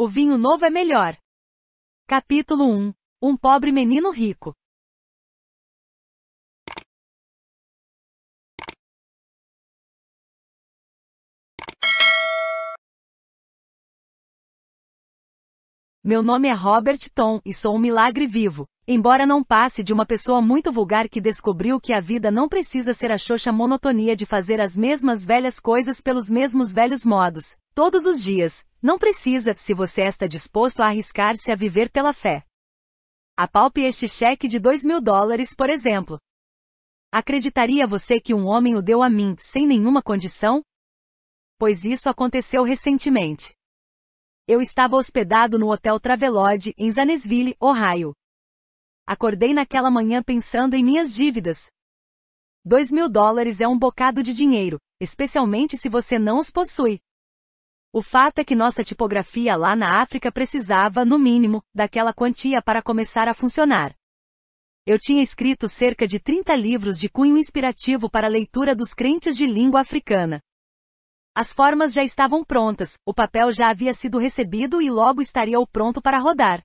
O vinho novo é melhor. Capítulo 1 Um pobre menino rico. Meu nome é Robert Tom e sou um milagre vivo. Embora não passe de uma pessoa muito vulgar que descobriu que a vida não precisa ser a xoxa monotonia de fazer as mesmas velhas coisas pelos mesmos velhos modos, todos os dias, não precisa, se você está disposto a arriscar-se a viver pela fé. Apalpe este cheque de 2 mil dólares, por exemplo. Acreditaria você que um homem o deu a mim, sem nenhuma condição? Pois isso aconteceu recentemente. Eu estava hospedado no Hotel Travelodge, em Zanesville, Ohio. Acordei naquela manhã pensando em minhas dívidas. 2 mil dólares é um bocado de dinheiro, especialmente se você não os possui. O fato é que nossa tipografia lá na África precisava, no mínimo, daquela quantia para começar a funcionar. Eu tinha escrito cerca de 30 livros de cunho inspirativo para a leitura dos crentes de língua africana. As formas já estavam prontas, o papel já havia sido recebido e logo estaria o pronto para rodar.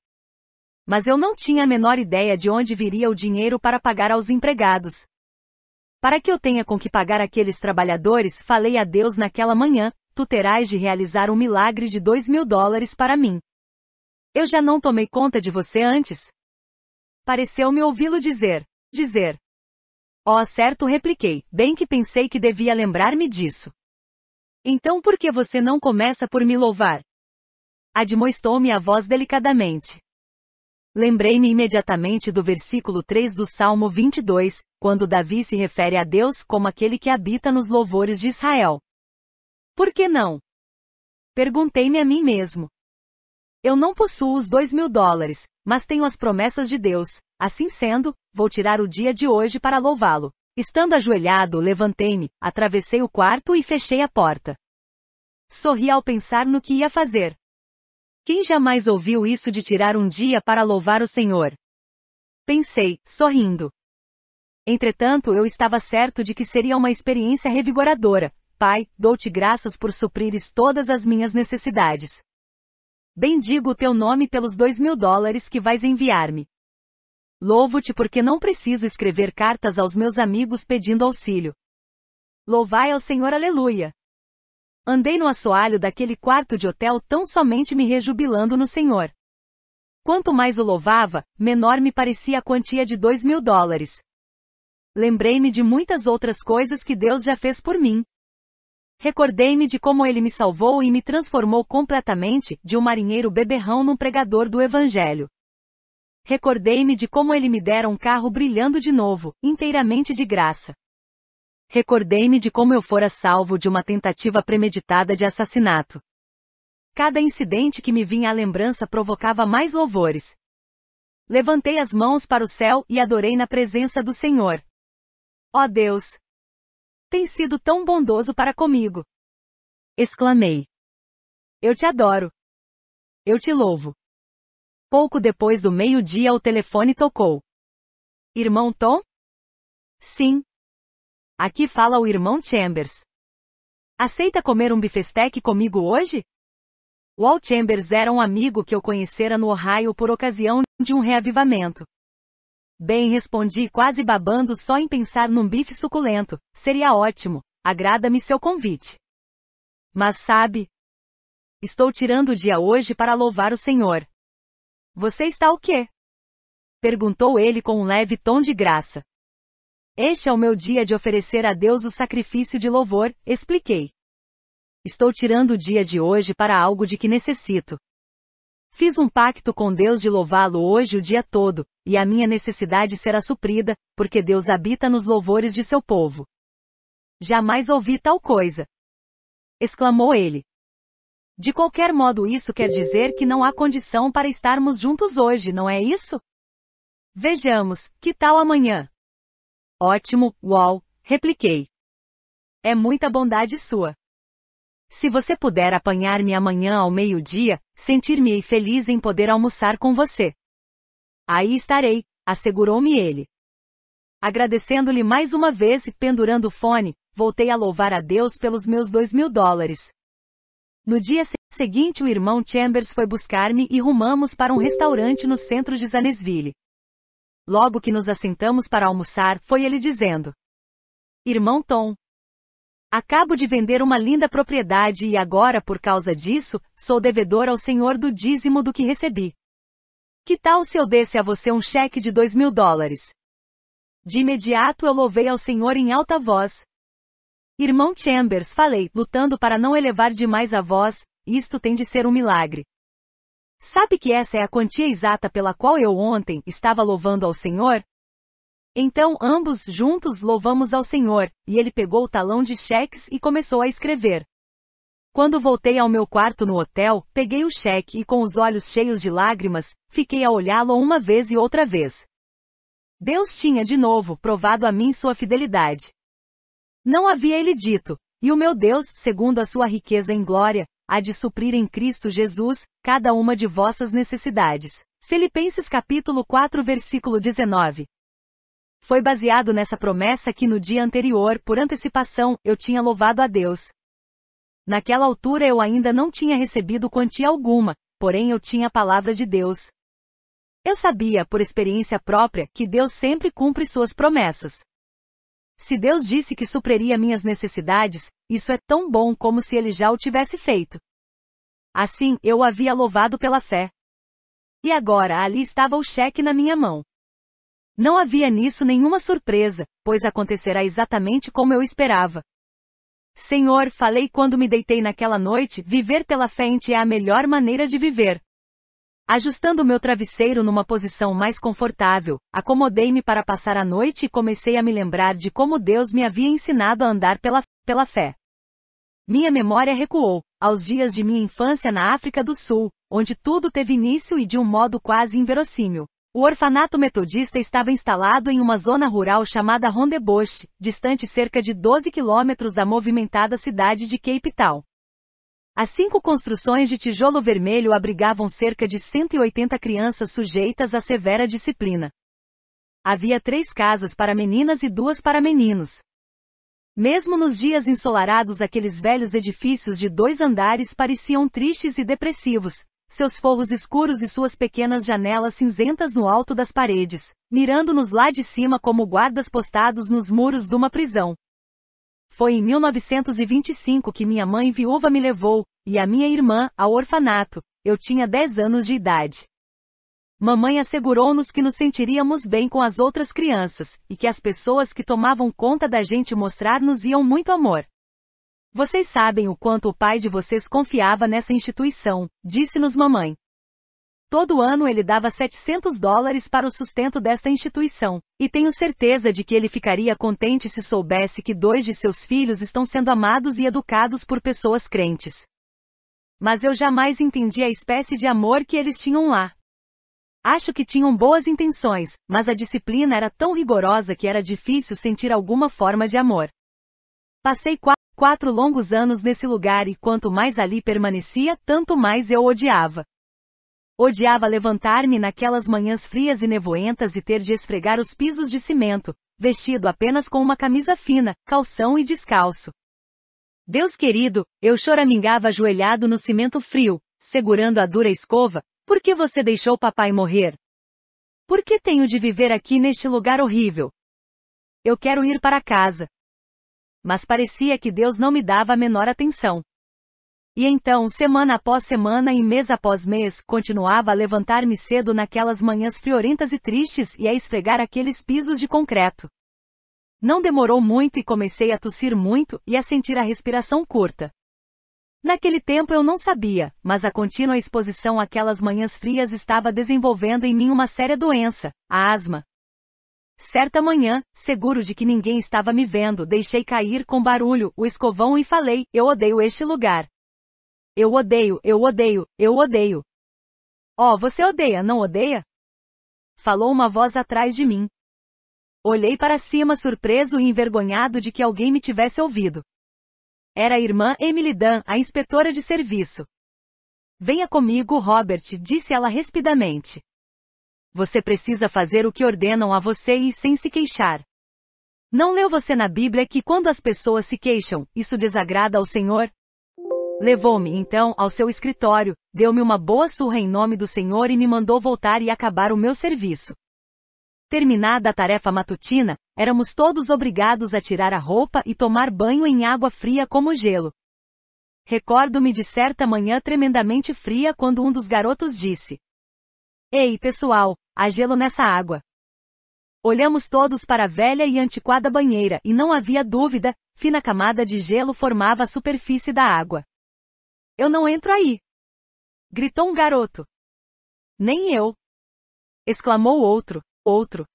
Mas eu não tinha a menor ideia de onde viria o dinheiro para pagar aos empregados. Para que eu tenha com que pagar aqueles trabalhadores, falei a Deus naquela manhã, tu terás de realizar um milagre de dois mil dólares para mim. Eu já não tomei conta de você antes? Pareceu-me ouvi-lo dizer. Dizer. Oh, certo, repliquei, bem que pensei que devia lembrar-me disso. Então por que você não começa por me louvar? Admoestou-me a voz delicadamente. Lembrei-me imediatamente do versículo 3 do Salmo 22, quando Davi se refere a Deus como aquele que habita nos louvores de Israel. Por que não? Perguntei-me a mim mesmo. Eu não possuo os dois mil dólares, mas tenho as promessas de Deus. Assim sendo, vou tirar o dia de hoje para louvá-lo. Estando ajoelhado, levantei-me, atravessei o quarto e fechei a porta. Sorri ao pensar no que ia fazer. Quem jamais ouviu isso de tirar um dia para louvar o Senhor? Pensei, sorrindo. Entretanto, eu estava certo de que seria uma experiência revigoradora, Pai, dou-te graças por suprires todas as minhas necessidades. Bendigo o teu nome pelos dois mil dólares que vais enviar-me. Louvo-te porque não preciso escrever cartas aos meus amigos pedindo auxílio. Louvai ao Senhor, aleluia! Andei no assoalho daquele quarto de hotel tão somente me rejubilando no Senhor. Quanto mais o louvava, menor me parecia a quantia de dois mil dólares. Lembrei-me de muitas outras coisas que Deus já fez por mim. Recordei-me de como ele me salvou e me transformou completamente, de um marinheiro beberrão num pregador do Evangelho. Recordei-me de como ele me dera um carro brilhando de novo, inteiramente de graça. Recordei-me de como eu fora salvo de uma tentativa premeditada de assassinato. Cada incidente que me vinha à lembrança provocava mais louvores. Levantei as mãos para o céu e adorei na presença do Senhor. Ó oh Deus, tem sido tão bondoso para comigo. Exclamei. Eu te adoro. Eu te louvo. Pouco depois do meio-dia o telefone tocou. Irmão Tom? Sim. Aqui fala o irmão Chambers. Aceita comer um bifestec comigo hoje? Walt Chambers era um amigo que eu conhecera no Ohio por ocasião de um reavivamento. Bem respondi quase babando só em pensar num bife suculento. Seria ótimo. Agrada-me seu convite. Mas sabe? Estou tirando o dia hoje para louvar o Senhor. Você está o quê? Perguntou ele com um leve tom de graça. Este é o meu dia de oferecer a Deus o sacrifício de louvor, expliquei. Estou tirando o dia de hoje para algo de que necessito. Fiz um pacto com Deus de louvá-lo hoje o dia todo, e a minha necessidade será suprida, porque Deus habita nos louvores de seu povo. Jamais ouvi tal coisa! exclamou ele. De qualquer modo, isso quer dizer que não há condição para estarmos juntos hoje, não é isso? Vejamos, que tal amanhã? Ótimo, uau, repliquei. É muita bondade sua. Se você puder apanhar-me amanhã ao meio-dia, sentir-me-ei feliz em poder almoçar com você. Aí estarei, assegurou-me ele. Agradecendo-lhe mais uma vez e pendurando o fone, voltei a louvar a Deus pelos meus dois mil dólares. No dia seguinte o irmão Chambers foi buscar-me e rumamos para um restaurante no centro de Zanesville. Logo que nos assentamos para almoçar, foi ele dizendo. Irmão Tom, Acabo de vender uma linda propriedade e agora, por causa disso, sou devedor ao senhor do dízimo do que recebi. Que tal se eu desse a você um cheque de dois mil dólares? De imediato eu louvei ao senhor em alta voz. Irmão Chambers, falei, lutando para não elevar demais a voz, isto tem de ser um milagre. Sabe que essa é a quantia exata pela qual eu ontem estava louvando ao Senhor? Então ambos juntos louvamos ao Senhor, e ele pegou o talão de cheques e começou a escrever. Quando voltei ao meu quarto no hotel, peguei o cheque e com os olhos cheios de lágrimas, fiquei a olhá-lo uma vez e outra vez. Deus tinha de novo provado a mim sua fidelidade. Não havia ele dito, e o meu Deus, segundo a sua riqueza em glória, há de suprir em Cristo Jesus, cada uma de vossas necessidades. Filipenses capítulo 4 versículo 19. Foi baseado nessa promessa que no dia anterior, por antecipação, eu tinha louvado a Deus. Naquela altura eu ainda não tinha recebido quantia alguma, porém eu tinha a palavra de Deus. Eu sabia, por experiência própria, que Deus sempre cumpre suas promessas. Se Deus disse que supriria minhas necessidades, isso é tão bom como se ele já o tivesse feito. Assim, eu o havia louvado pela fé. E agora ali estava o cheque na minha mão. Não havia nisso nenhuma surpresa, pois acontecerá exatamente como eu esperava. Senhor, falei quando me deitei naquela noite, viver pela frente é a melhor maneira de viver. Ajustando meu travesseiro numa posição mais confortável, acomodei-me para passar a noite e comecei a me lembrar de como Deus me havia ensinado a andar pela, pela fé. Minha memória recuou, aos dias de minha infância na África do Sul, onde tudo teve início e de um modo quase inverossímil. O orfanato metodista estava instalado em uma zona rural chamada Rondebosch, distante cerca de 12 quilômetros da movimentada cidade de Cape Town. As cinco construções de tijolo vermelho abrigavam cerca de 180 crianças sujeitas a severa disciplina. Havia três casas para meninas e duas para meninos. Mesmo nos dias ensolarados aqueles velhos edifícios de dois andares pareciam tristes e depressivos, seus forros escuros e suas pequenas janelas cinzentas no alto das paredes, mirando-nos lá de cima como guardas postados nos muros de uma prisão. Foi em 1925 que minha mãe viúva me levou, e a minha irmã, ao orfanato. Eu tinha 10 anos de idade. Mamãe assegurou-nos que nos sentiríamos bem com as outras crianças, e que as pessoas que tomavam conta da gente mostrar-nos iam muito amor. Vocês sabem o quanto o pai de vocês confiava nessa instituição, disse-nos mamãe. Todo ano ele dava 700 dólares para o sustento desta instituição, e tenho certeza de que ele ficaria contente se soubesse que dois de seus filhos estão sendo amados e educados por pessoas crentes. Mas eu jamais entendi a espécie de amor que eles tinham lá. Acho que tinham boas intenções, mas a disciplina era tão rigorosa que era difícil sentir alguma forma de amor. Passei Quatro longos anos nesse lugar e quanto mais ali permanecia, tanto mais eu odiava. Odiava levantar-me naquelas manhãs frias e nevoentas e ter de esfregar os pisos de cimento, vestido apenas com uma camisa fina, calção e descalço. Deus querido, eu choramingava ajoelhado no cimento frio, segurando a dura escova, por que você deixou papai morrer? Por que tenho de viver aqui neste lugar horrível? Eu quero ir para casa mas parecia que Deus não me dava a menor atenção. E então, semana após semana e mês após mês, continuava a levantar-me cedo naquelas manhãs friorentas e tristes e a esfregar aqueles pisos de concreto. Não demorou muito e comecei a tossir muito e a sentir a respiração curta. Naquele tempo eu não sabia, mas a contínua exposição àquelas manhãs frias estava desenvolvendo em mim uma séria doença, a asma, Certa manhã, seguro de que ninguém estava me vendo, deixei cair com barulho o escovão e falei: Eu odeio este lugar. Eu odeio, eu odeio, eu odeio. Oh, você odeia, não odeia? Falou uma voz atrás de mim. Olhei para cima surpreso e envergonhado de que alguém me tivesse ouvido. Era a irmã Emily Dan, a inspetora de serviço. Venha comigo, Robert, disse ela respidamente você precisa fazer o que ordenam a você e sem se queixar. Não leu você na Bíblia que quando as pessoas se queixam, isso desagrada ao Senhor? Levou-me então ao seu escritório, deu-me uma boa surra em nome do Senhor e me mandou voltar e acabar o meu serviço. Terminada a tarefa matutina, éramos todos obrigados a tirar a roupa e tomar banho em água fria como gelo. Recordo-me de certa manhã tremendamente fria quando um dos garotos disse: Ei, pessoal, há gelo nessa água. Olhamos todos para a velha e antiquada banheira e não havia dúvida, fina camada de gelo formava a superfície da água. Eu não entro aí! gritou um garoto. Nem eu! exclamou outro, outro.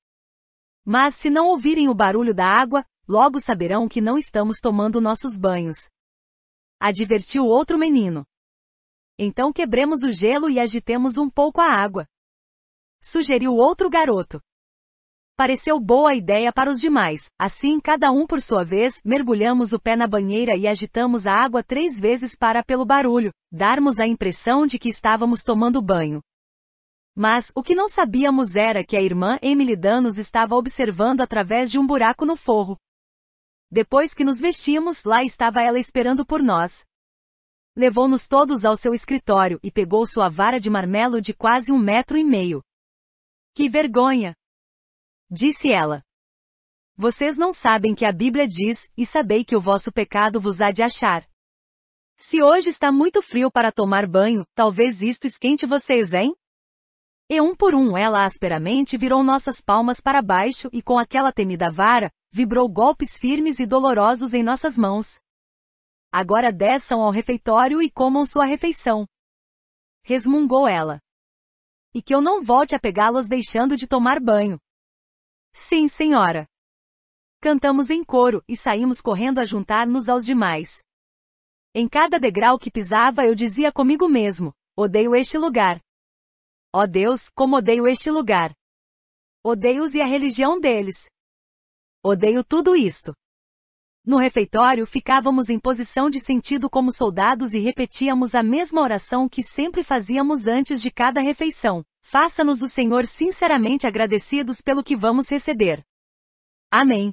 Mas se não ouvirem o barulho da água, logo saberão que não estamos tomando nossos banhos. Advertiu outro menino. Então quebremos o gelo e agitemos um pouco a água. Sugeriu outro garoto. Pareceu boa ideia para os demais, assim cada um por sua vez, mergulhamos o pé na banheira e agitamos a água três vezes para, pelo barulho, darmos a impressão de que estávamos tomando banho. Mas, o que não sabíamos era que a irmã Emily Danos estava observando através de um buraco no forro. Depois que nos vestimos, lá estava ela esperando por nós. Levou-nos todos ao seu escritório e pegou sua vara de marmelo de quase um metro e meio. Que vergonha! Disse ela. Vocês não sabem que a Bíblia diz, e sabei que o vosso pecado vos há de achar. Se hoje está muito frio para tomar banho, talvez isto esquente vocês, hein? E um por um ela asperamente virou nossas palmas para baixo e com aquela temida vara, vibrou golpes firmes e dolorosos em nossas mãos. Agora desçam ao refeitório e comam sua refeição. Resmungou ela e que eu não volte a pegá-los deixando de tomar banho. Sim, senhora. Cantamos em coro e saímos correndo a juntar-nos aos demais. Em cada degrau que pisava eu dizia comigo mesmo: odeio este lugar. Ó oh Deus, como odeio este lugar. Odeio-os e a religião deles. Odeio tudo isto. No refeitório ficávamos em posição de sentido como soldados e repetíamos a mesma oração que sempre fazíamos antes de cada refeição. Faça-nos o Senhor sinceramente agradecidos pelo que vamos receber. Amém.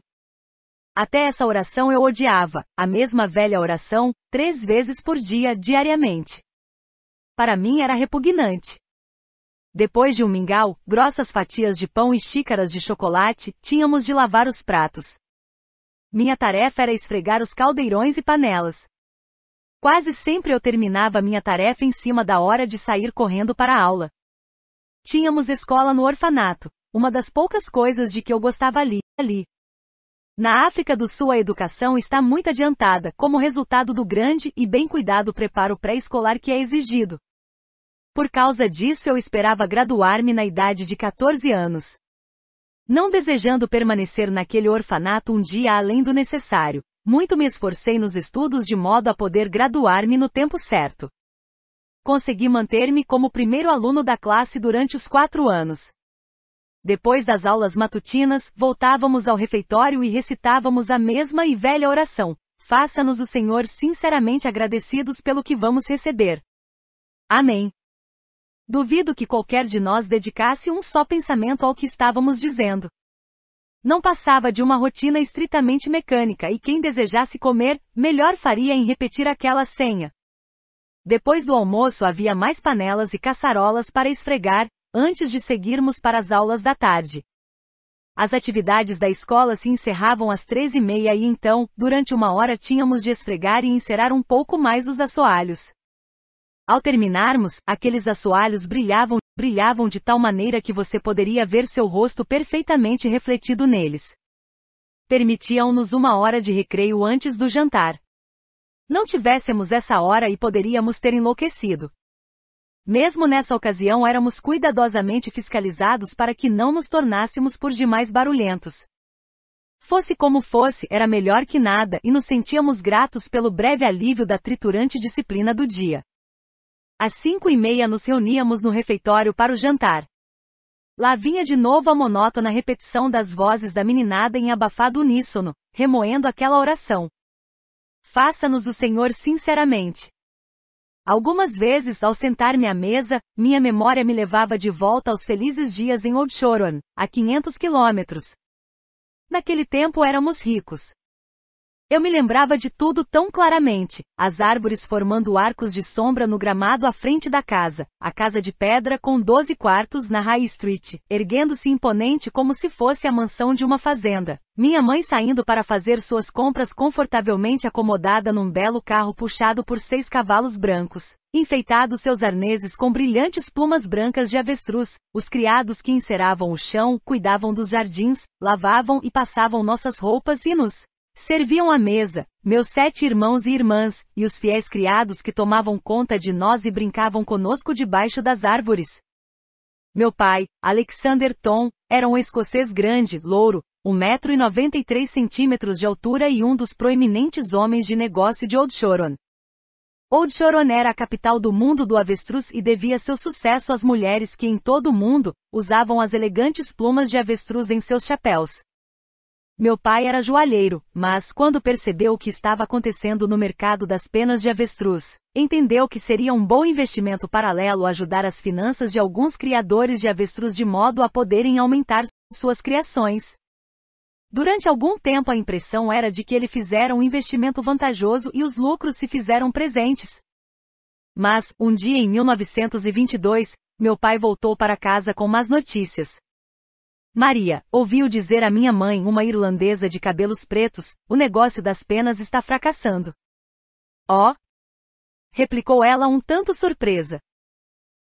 Até essa oração eu odiava, a mesma velha oração, três vezes por dia, diariamente. Para mim era repugnante. Depois de um mingau, grossas fatias de pão e xícaras de chocolate, tínhamos de lavar os pratos, minha tarefa era esfregar os caldeirões e panelas. Quase sempre eu terminava minha tarefa em cima da hora de sair correndo para a aula. Tínhamos escola no orfanato, uma das poucas coisas de que eu gostava ali, ali. Na África do Sul a educação está muito adiantada, como resultado do grande e bem cuidado preparo pré-escolar que é exigido. Por causa disso eu esperava graduar-me na idade de 14 anos. Não desejando permanecer naquele orfanato um dia além do necessário, muito me esforcei nos estudos de modo a poder graduar-me no tempo certo. Consegui manter-me como primeiro aluno da classe durante os quatro anos. Depois das aulas matutinas, voltávamos ao refeitório e recitávamos a mesma e velha oração. Faça-nos o Senhor sinceramente agradecidos pelo que vamos receber. Amém. Duvido que qualquer de nós dedicasse um só pensamento ao que estávamos dizendo. Não passava de uma rotina estritamente mecânica e quem desejasse comer, melhor faria em repetir aquela senha. Depois do almoço havia mais panelas e caçarolas para esfregar, antes de seguirmos para as aulas da tarde. As atividades da escola se encerravam às três e meia e então, durante uma hora tínhamos de esfregar e encerar um pouco mais os assoalhos. Ao terminarmos, aqueles assoalhos brilhavam, brilhavam de tal maneira que você poderia ver seu rosto perfeitamente refletido neles. Permitiam-nos uma hora de recreio antes do jantar. Não tivéssemos essa hora e poderíamos ter enlouquecido. Mesmo nessa ocasião éramos cuidadosamente fiscalizados para que não nos tornássemos por demais barulhentos. Fosse como fosse, era melhor que nada e nos sentíamos gratos pelo breve alívio da triturante disciplina do dia. Às cinco e meia nos reuníamos no refeitório para o jantar. Lá vinha de novo a monótona repetição das vozes da meninada em abafado uníssono, remoendo aquela oração. Faça-nos o Senhor sinceramente. Algumas vezes, ao sentar-me à mesa, minha memória me levava de volta aos felizes dias em Old Shoron, a 500 quilômetros. Naquele tempo éramos ricos. Eu me lembrava de tudo tão claramente, as árvores formando arcos de sombra no gramado à frente da casa, a casa de pedra com 12 quartos na High Street, erguendo-se imponente como se fosse a mansão de uma fazenda. Minha mãe saindo para fazer suas compras confortavelmente acomodada num belo carro puxado por seis cavalos brancos, enfeitado seus arneses com brilhantes plumas brancas de avestruz, os criados que enceravam o chão, cuidavam dos jardins, lavavam e passavam nossas roupas e nos Serviam à mesa, meus sete irmãos e irmãs, e os fiéis criados que tomavam conta de nós e brincavam conosco debaixo das árvores. Meu pai, Alexander Tom, era um escocês grande, louro, 1,93m de altura e um dos proeminentes homens de negócio de Oldchoron. Oldchoron era a capital do mundo do avestruz e devia seu sucesso às mulheres que em todo o mundo usavam as elegantes plumas de avestruz em seus chapéus. Meu pai era joalheiro, mas quando percebeu o que estava acontecendo no mercado das penas de avestruz, entendeu que seria um bom investimento paralelo ajudar as finanças de alguns criadores de avestruz de modo a poderem aumentar suas criações. Durante algum tempo a impressão era de que ele fizera um investimento vantajoso e os lucros se fizeram presentes. Mas, um dia em 1922, meu pai voltou para casa com más notícias. Maria, ouviu dizer a minha mãe, uma irlandesa de cabelos pretos, o negócio das penas está fracassando. Ó! Oh? Replicou ela um tanto surpresa.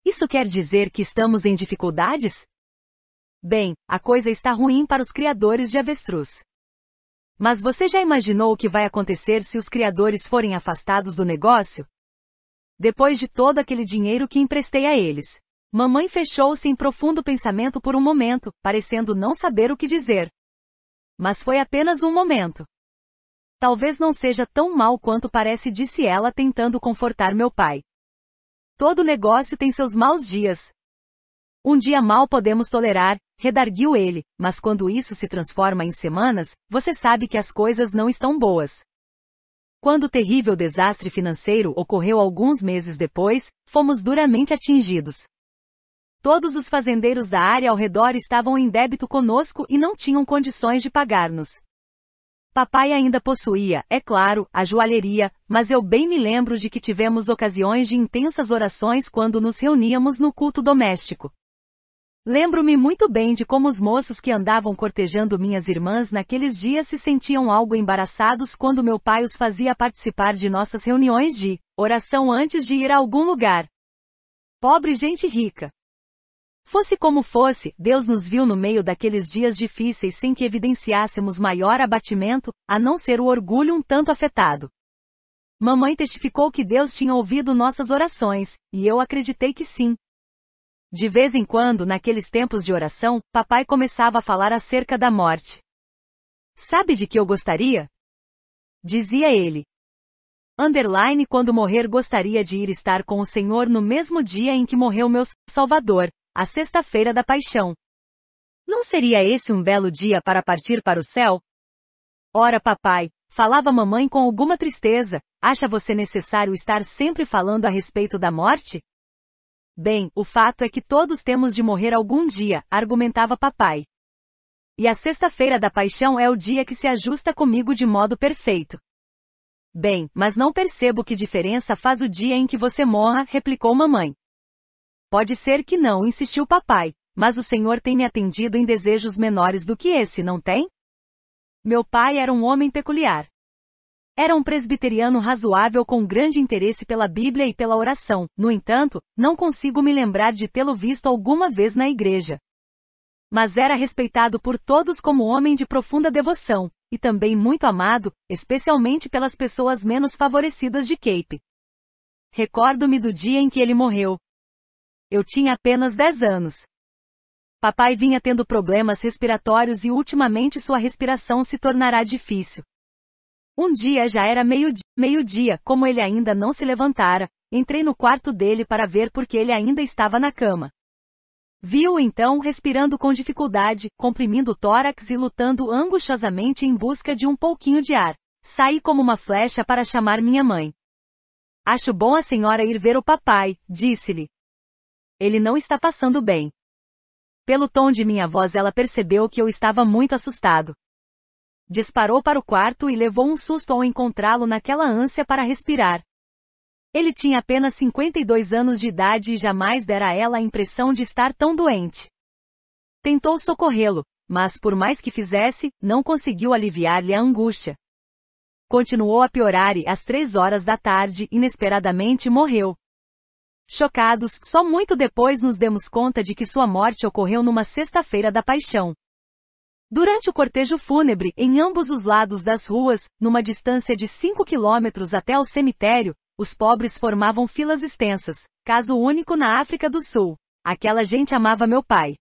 Isso quer dizer que estamos em dificuldades? Bem, a coisa está ruim para os criadores de avestruz. Mas você já imaginou o que vai acontecer se os criadores forem afastados do negócio? Depois de todo aquele dinheiro que emprestei a eles. Mamãe fechou-se em profundo pensamento por um momento, parecendo não saber o que dizer. Mas foi apenas um momento. Talvez não seja tão mal quanto parece, disse ela, tentando confortar meu pai. Todo negócio tem seus maus dias. Um dia mal podemos tolerar, redarguiu ele, mas quando isso se transforma em semanas, você sabe que as coisas não estão boas. Quando o terrível desastre financeiro ocorreu alguns meses depois, fomos duramente atingidos. Todos os fazendeiros da área ao redor estavam em débito conosco e não tinham condições de pagar-nos. Papai ainda possuía, é claro, a joalheria, mas eu bem me lembro de que tivemos ocasiões de intensas orações quando nos reuníamos no culto doméstico. Lembro-me muito bem de como os moços que andavam cortejando minhas irmãs naqueles dias se sentiam algo embaraçados quando meu pai os fazia participar de nossas reuniões de oração antes de ir a algum lugar. Pobre gente rica, Fosse como fosse, Deus nos viu no meio daqueles dias difíceis sem que evidenciássemos maior abatimento, a não ser o orgulho um tanto afetado. Mamãe testificou que Deus tinha ouvido nossas orações, e eu acreditei que sim. De vez em quando, naqueles tempos de oração, papai começava a falar acerca da morte. Sabe de que eu gostaria? Dizia ele. Underline quando morrer gostaria de ir estar com o Senhor no mesmo dia em que morreu meu Salvador, a Sexta-feira da Paixão. Não seria esse um belo dia para partir para o céu? Ora, papai, falava mamãe com alguma tristeza, acha você necessário estar sempre falando a respeito da morte? Bem, o fato é que todos temos de morrer algum dia, argumentava papai. E a sexta-feira da paixão é o dia que se ajusta comigo de modo perfeito. Bem, mas não percebo que diferença faz o dia em que você morra, replicou mamãe. Pode ser que não, insistiu papai, mas o senhor tem me atendido em desejos menores do que esse, não tem? Meu pai era um homem peculiar. Era um presbiteriano razoável com grande interesse pela Bíblia e pela oração, no entanto, não consigo me lembrar de tê-lo visto alguma vez na igreja. Mas era respeitado por todos como homem de profunda devoção, e também muito amado, especialmente pelas pessoas menos favorecidas de Cape. Recordo-me do dia em que ele morreu, eu tinha apenas 10 anos. Papai vinha tendo problemas respiratórios e ultimamente sua respiração se tornará difícil. Um dia já era meio-dia, meio como ele ainda não se levantara, entrei no quarto dele para ver porque ele ainda estava na cama. Viu-o então respirando com dificuldade, comprimindo o tórax e lutando angustiosamente em busca de um pouquinho de ar. Saí como uma flecha para chamar minha mãe. Acho bom a senhora ir ver o papai, disse-lhe. Ele não está passando bem. Pelo tom de minha voz ela percebeu que eu estava muito assustado. Disparou para o quarto e levou um susto ao encontrá-lo naquela ânsia para respirar. Ele tinha apenas 52 anos de idade e jamais dera a ela a impressão de estar tão doente. Tentou socorrê-lo, mas por mais que fizesse, não conseguiu aliviar-lhe a angústia. Continuou a piorar e às três horas da tarde, inesperadamente morreu. Chocados, só muito depois nos demos conta de que sua morte ocorreu numa sexta-feira da paixão. Durante o cortejo fúnebre, em ambos os lados das ruas, numa distância de 5 quilômetros até o cemitério, os pobres formavam filas extensas, caso único na África do Sul. Aquela gente amava meu pai.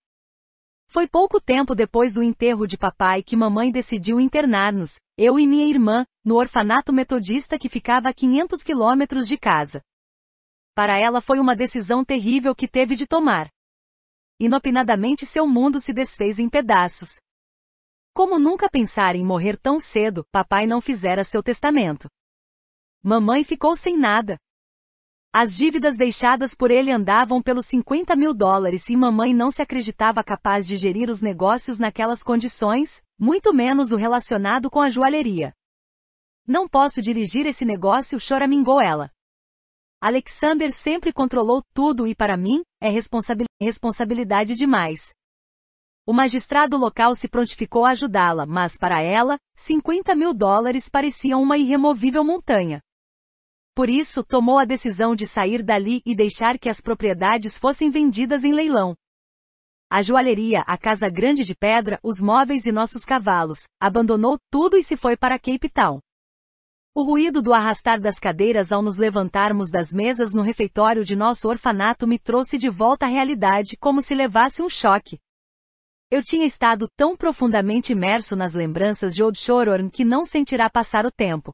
Foi pouco tempo depois do enterro de papai que mamãe decidiu internar-nos, eu e minha irmã, no orfanato metodista que ficava a 500 quilômetros de casa. Para ela foi uma decisão terrível que teve de tomar. Inopinadamente seu mundo se desfez em pedaços. Como nunca pensar em morrer tão cedo, papai não fizera seu testamento. Mamãe ficou sem nada. As dívidas deixadas por ele andavam pelos 50 mil dólares e mamãe não se acreditava capaz de gerir os negócios naquelas condições, muito menos o relacionado com a joalheria. Não posso dirigir esse negócio, choramingou ela. Alexander sempre controlou tudo e para mim, é responsabilidade demais. O magistrado local se prontificou a ajudá-la, mas para ela, 50 mil dólares pareciam uma irremovível montanha. Por isso, tomou a decisão de sair dali e deixar que as propriedades fossem vendidas em leilão. A joalheria, a casa grande de pedra, os móveis e nossos cavalos, abandonou tudo e se foi para Cape Town. O ruído do arrastar das cadeiras ao nos levantarmos das mesas no refeitório de nosso orfanato me trouxe de volta à realidade como se levasse um choque. Eu tinha estado tão profundamente imerso nas lembranças de Old Shororn que não sentirá passar o tempo.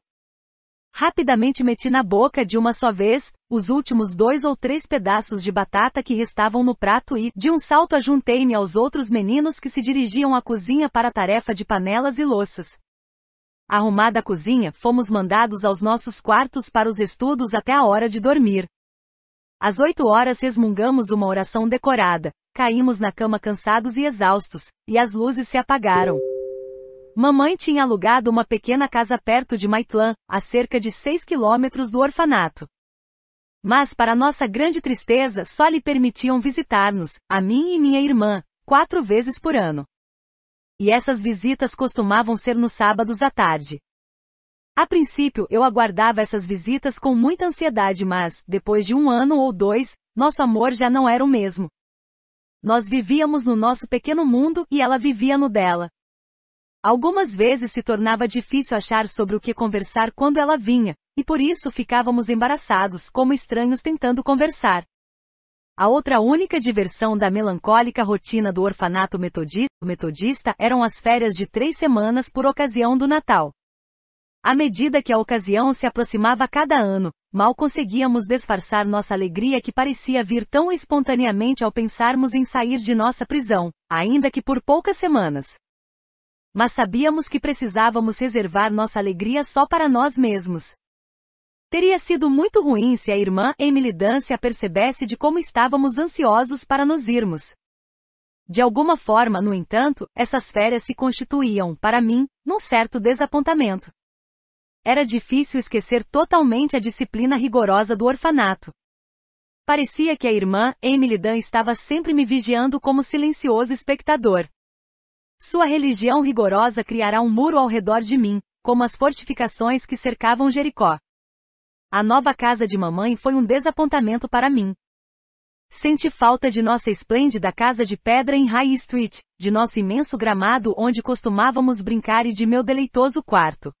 Rapidamente meti na boca de uma só vez, os últimos dois ou três pedaços de batata que restavam no prato e, de um salto ajuntei-me aos outros meninos que se dirigiam à cozinha para a tarefa de panelas e louças. Arrumada a cozinha, fomos mandados aos nossos quartos para os estudos até a hora de dormir. Às oito horas resmungamos uma oração decorada, caímos na cama cansados e exaustos, e as luzes se apagaram. Mamãe tinha alugado uma pequena casa perto de Maitlan, a cerca de seis quilômetros do orfanato. Mas para nossa grande tristeza só lhe permitiam visitar-nos, a mim e minha irmã, quatro vezes por ano. E essas visitas costumavam ser nos sábados à tarde. A princípio, eu aguardava essas visitas com muita ansiedade, mas, depois de um ano ou dois, nosso amor já não era o mesmo. Nós vivíamos no nosso pequeno mundo e ela vivia no dela. Algumas vezes se tornava difícil achar sobre o que conversar quando ela vinha, e por isso ficávamos embaraçados como estranhos tentando conversar. A outra única diversão da melancólica rotina do orfanato metodista, eram as férias de três semanas por ocasião do Natal. À medida que a ocasião se aproximava cada ano, mal conseguíamos disfarçar nossa alegria que parecia vir tão espontaneamente ao pensarmos em sair de nossa prisão, ainda que por poucas semanas. Mas sabíamos que precisávamos reservar nossa alegria só para nós mesmos, Teria sido muito ruim se a irmã Emily Dan se apercebesse de como estávamos ansiosos para nos irmos. De alguma forma, no entanto, essas férias se constituíam, para mim, num certo desapontamento. Era difícil esquecer totalmente a disciplina rigorosa do orfanato. Parecia que a irmã, Emily Dan, estava sempre me vigiando como silencioso espectador. Sua religião rigorosa criará um muro ao redor de mim, como as fortificações que cercavam Jericó. A nova casa de mamãe foi um desapontamento para mim. Senti falta de nossa esplêndida casa de pedra em High Street, de nosso imenso gramado onde costumávamos brincar e de meu deleitoso quarto.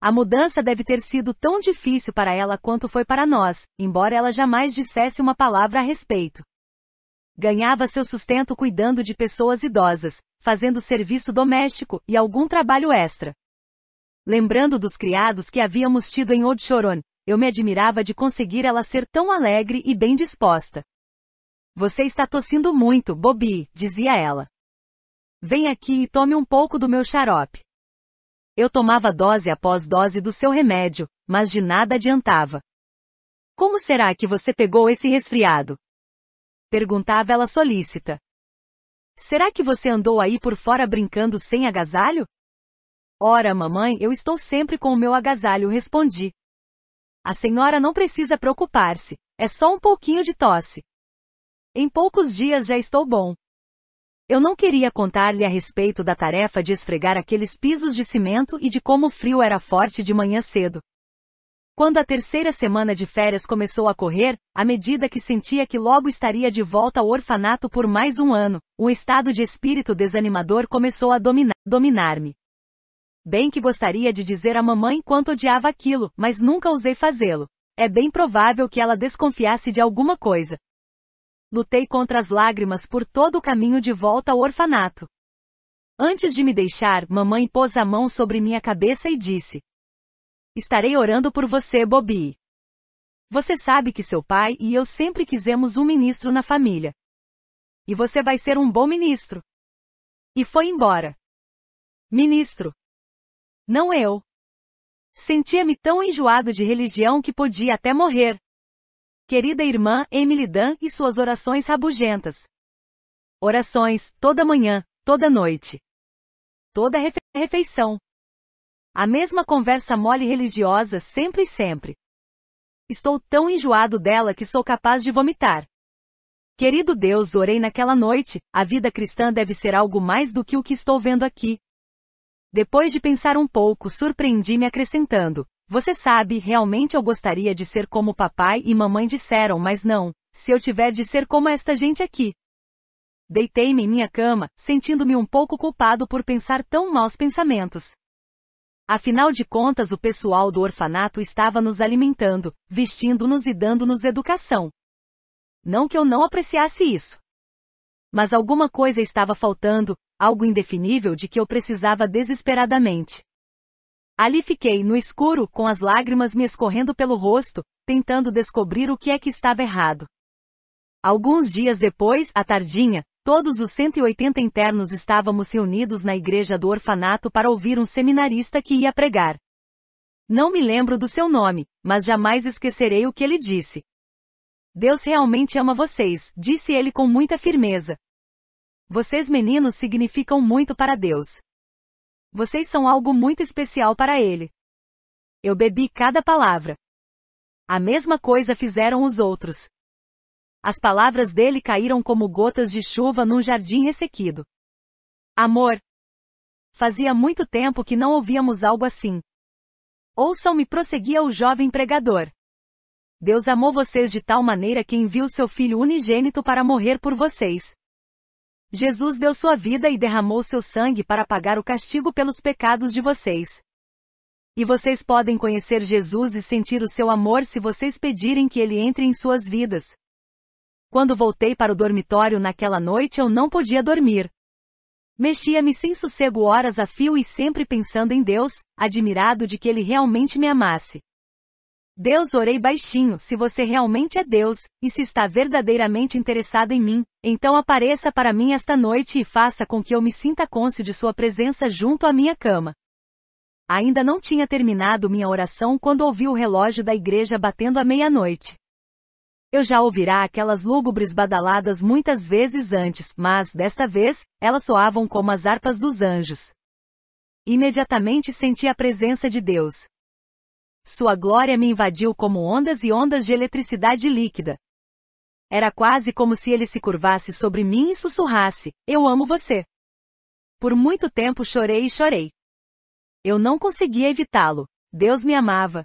A mudança deve ter sido tão difícil para ela quanto foi para nós, embora ela jamais dissesse uma palavra a respeito. Ganhava seu sustento cuidando de pessoas idosas, fazendo serviço doméstico e algum trabalho extra lembrando dos criados que havíamos tido em Old Choron, eu me admirava de conseguir ela ser tão alegre e bem disposta. Você está tossindo muito, Bobby, dizia ela. Vem aqui e tome um pouco do meu xarope. Eu tomava dose após dose do seu remédio, mas de nada adiantava. Como será que você pegou esse resfriado? Perguntava ela solícita. Será que você andou aí por fora brincando sem agasalho? Ora, mamãe, eu estou sempre com o meu agasalho, respondi. A senhora não precisa preocupar-se, é só um pouquinho de tosse. Em poucos dias já estou bom. Eu não queria contar-lhe a respeito da tarefa de esfregar aqueles pisos de cimento e de como o frio era forte de manhã cedo. Quando a terceira semana de férias começou a correr, à medida que sentia que logo estaria de volta ao orfanato por mais um ano, um estado de espírito desanimador começou a dominar-me. Bem que gostaria de dizer à mamãe quanto odiava aquilo, mas nunca usei fazê-lo. É bem provável que ela desconfiasse de alguma coisa. Lutei contra as lágrimas por todo o caminho de volta ao orfanato. Antes de me deixar, mamãe pôs a mão sobre minha cabeça e disse: Estarei orando por você, Bobby. Você sabe que seu pai e eu sempre quisemos um ministro na família. E você vai ser um bom ministro. E foi embora. Ministro, não eu. Sentia-me tão enjoado de religião que podia até morrer. Querida irmã Emily Dan e suas orações rabugentas. Orações, toda manhã, toda noite. Toda refe refeição. A mesma conversa mole religiosa sempre e sempre. Estou tão enjoado dela que sou capaz de vomitar. Querido Deus, orei naquela noite, a vida cristã deve ser algo mais do que o que estou vendo aqui. Depois de pensar um pouco, surpreendi-me acrescentando: Você sabe, realmente eu gostaria de ser como papai e mamãe disseram, mas não, se eu tiver de ser como esta gente aqui. Deitei-me em minha cama, sentindo-me um pouco culpado por pensar tão maus pensamentos. Afinal de contas, o pessoal do orfanato estava nos alimentando, vestindo-nos e dando-nos educação. Não que eu não apreciasse isso mas alguma coisa estava faltando, algo indefinível de que eu precisava desesperadamente. Ali fiquei, no escuro, com as lágrimas me escorrendo pelo rosto, tentando descobrir o que é que estava errado. Alguns dias depois, à tardinha, todos os 180 internos estávamos reunidos na igreja do orfanato para ouvir um seminarista que ia pregar. Não me lembro do seu nome, mas jamais esquecerei o que ele disse. Deus realmente ama vocês, disse ele com muita firmeza. Vocês meninos significam muito para Deus. Vocês são algo muito especial para Ele. Eu bebi cada palavra. A mesma coisa fizeram os outros. As palavras dele caíram como gotas de chuva num jardim ressequido. Amor. Fazia muito tempo que não ouvíamos algo assim. Ouçam-me, prosseguia o jovem pregador. Deus amou vocês de tal maneira que enviou seu filho unigênito para morrer por vocês. Jesus deu sua vida e derramou seu sangue para pagar o castigo pelos pecados de vocês. E vocês podem conhecer Jesus e sentir o seu amor se vocês pedirem que ele entre em suas vidas. Quando voltei para o dormitório naquela noite eu não podia dormir. Mexia-me sem sossego horas a fio e sempre pensando em Deus, admirado de que ele realmente me amasse. Deus orei baixinho, se você realmente é Deus, e se está verdadeiramente interessado em mim, então apareça para mim esta noite e faça com que eu me sinta cônscio de sua presença junto à minha cama. Ainda não tinha terminado minha oração quando ouvi o relógio da igreja batendo à meia-noite. Eu já ouvirá aquelas lúgubres badaladas muitas vezes antes, mas, desta vez, elas soavam como as harpas dos anjos. Imediatamente senti a presença de Deus, sua glória me invadiu como ondas e ondas de eletricidade líquida. Era quase como se ele se curvasse sobre mim e sussurrasse: Eu amo você. Por muito tempo chorei e chorei. Eu não conseguia evitá-lo. Deus me amava,